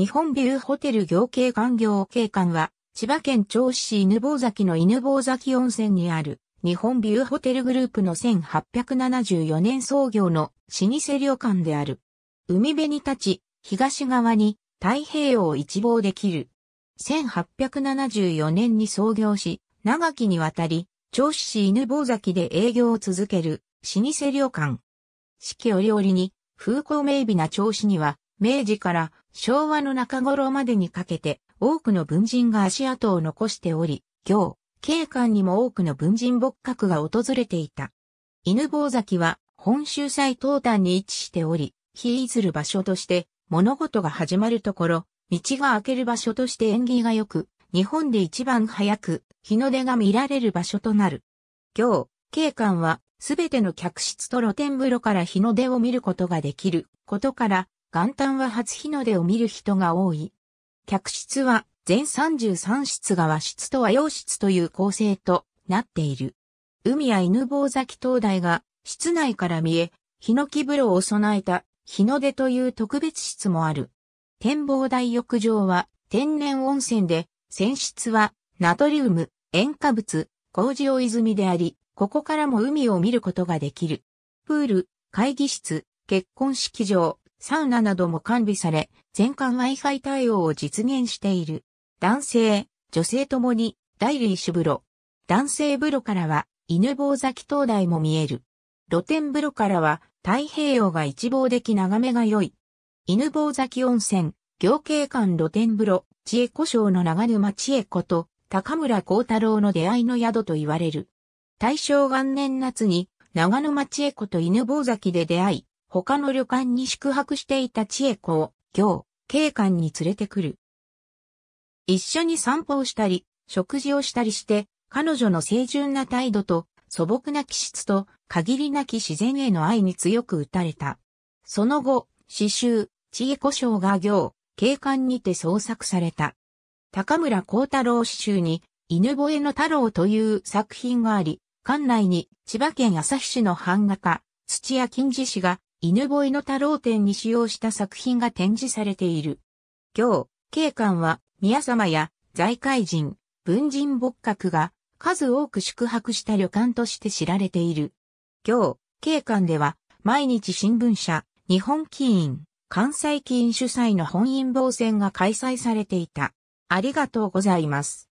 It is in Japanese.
日本ビューホテル行景環業景観は、千葉県銚子市犬坊崎の犬坊崎温泉にある、日本ビューホテルグループの1874年創業の老舗旅館である。海辺に立ち、東側に太平洋を一望できる。1874年に創業し、長きにわたり、銚子市犬坊崎で営業を続ける老舗旅館。四季折々に風光明媚な銚子には、明治から昭和の中頃までにかけて多くの文人が足跡を残しており、行、景観にも多くの文人牧閣が訪れていた。犬坊崎は本州最東端に位置しており、日いる場所として物事が始まるところ、道が開ける場所として縁起が良く、日本で一番早く日の出が見られる場所となる。行、景観はすべての客室と露天風呂から日の出を見ることができることから、元旦は初日の出を見る人が多い。客室は全33室が和室と和洋室という構成となっている。海や犬坊崎灯台が室内から見え、ヒノキ風呂を備えた日の出という特別室もある。展望台浴場は天然温泉で、泉室はナトリウム、塩化物、麹を泉であり、ここからも海を見ることができる。プール、会議室、結婚式場、サウナなども完備され、全館 Wi-Fi 対応を実現している。男性、女性ともに、大類種風呂。男性風呂からは、犬坊崎灯台も見える。露天風呂からは、太平洋が一望でき眺めが良い。犬坊崎温泉、行景館露天風呂、知恵古障の長沼知恵子と、高村光太郎の出会いの宿と言われる。大正元年夏に、長沼知恵子と犬坊崎で出会い、他の旅館に宿泊していた千恵子を、行、警官に連れてくる。一緒に散歩をしたり、食事をしたりして、彼女の清純な態度と素朴な気質と限りなき自然への愛に強く打たれた。その後、詩集、千恵子賞が行、警官にて創作された。高村光太郎詩集に、犬吠の太郎という作品があり、館内に千葉県旭市の版画家、土屋金次氏が犬吠の太郎展に使用した作品が展示されている。今日、警官は宮様や財界人、文人牧閣が数多く宿泊した旅館として知られている。今日、警官では毎日新聞社、日本棋院、関西棋院主催の本因坊戦が開催されていた。ありがとうございます。